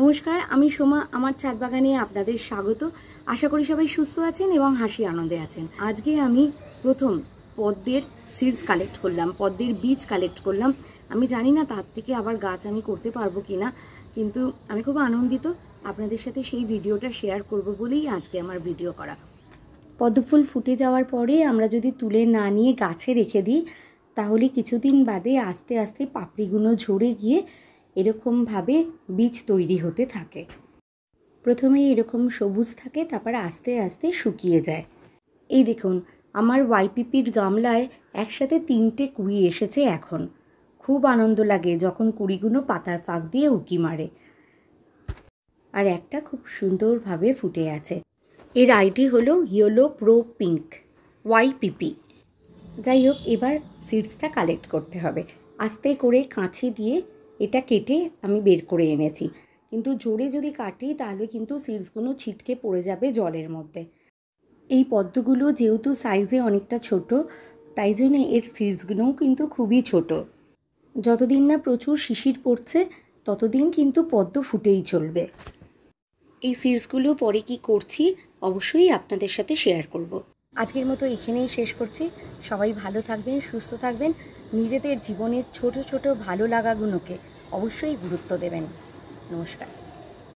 নমস্কার আমি সোমা আমার চাঁদ বাগানে আপনাদের স্বাগত আশা করি সবাই সুস্থ আছেন এবং হাসি আনন্দে আছেন আজকে আমি প্রথম পদ্মের সিডস কালেক্ট করলাম পদ্মের বীজ কালেক্ট করলাম আমি জানি না তার থেকে আবার গাছ আমি করতে পারবো কি না কিন্তু আমি খুব আনন্দিত আপনাদের সাথে সেই ভিডিওটা শেয়ার করব বলেই আজকে আমার ভিডিও করা পদ্মফুল ফুটে যাওয়ার পরে আমরা যদি তুলে না নিয়ে গাছে রেখে দিই তাহলে কিছুদিন বাদে আস্তে আস্তে পাপড়িগুলো ঝরে গিয়ে এরকমভাবে বীজ তৈরি হতে থাকে প্রথমে এরকম সবুজ থাকে তারপর আস্তে আস্তে শুকিয়ে যায় এই দেখুন আমার ওয়াইপিপির গামলায় একসাথে তিনটে কুড়ি এসেছে এখন খুব আনন্দ লাগে যখন কুড়িগুলো পাতার ফাঁক দিয়ে উঁকি মারে আর একটা খুব সুন্দরভাবে ফুটে আছে এর আইডি হলো ইয়েলো প্রো পিঙ্ক ওয়াইপিপি যাই হোক এবার সিডসটা কালেক্ট করতে হবে আস্তে করে কাঁচি দিয়ে এটা কেটে আমি বের করে এনেছি কিন্তু জোরে যদি কাটি তাহলে কিন্তু সিডসগুলো ছিটকে পড়ে যাবে জলের মধ্যে এই পদ্মগুলো যেহেতু সাইজে অনেকটা ছোট তাই জন্য এর সিডসগুলোও কিন্তু খুবই ছোট যতদিন না প্রচুর শিশির পড়ছে ততদিন কিন্তু পদ্ম ফুটেই চলবে এই সিডসগুলো পরে কি করছি অবশ্যই আপনাদের সাথে শেয়ার করব। আজকের মতো এখানেই শেষ করছি সবাই ভালো থাকবেন সুস্থ থাকবেন নিজেদের জীবনের ছোট ছোট ভালো লাগাগুলোকে অবশ্যই গুরুত্ব দেবেন নমস্কার